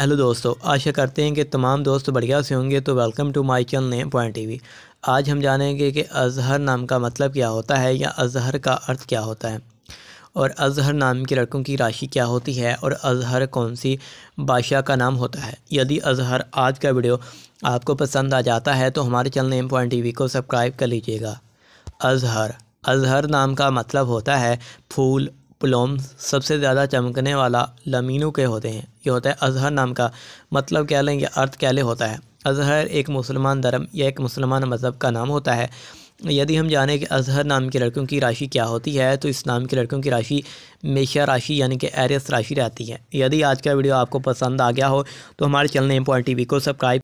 hello दोस्तों आशा करते हैं कि तमाम दोस्त बढ़िया से होंगे तो welcome to my channel name point TV आज हम जानेंगे कि अजहर नाम का मतलब क्या होता है या अजहर का अर्थ क्या होता है और अजहर नाम की लड़कों की राशि क्या होती है और अजहर कौन सी बादशाह का नाम होता है यदि अजहर आज का वीडियो आपको पसंद आ जाता है तो हमारे चैनल नेम पॉइंट टी को सब्सक्राइब कर लीजिएगा अजहर अजहर नाम का मतलब होता है फूल प्लम्स सबसे ज़्यादा चमकने वाला लमीनू के होते हैं ये होता है अजहर नाम का मतलब कह लें या अर्थ कहले होता है अजहर एक मुसलमान धर्म या एक मुसलमान मज़हब का नाम होता है यदि हम जाने कि अजहर नाम की लड़कियों की राशि क्या होती है तो इस नाम की लड़कियों की राशि मेषा राशि यानी कि एरियस राशि रहती है यदि आज का वीडियो आपको पसंद आ गया हो तो हमारे चैनल एम पॉइंट टी को सब्सक्राइब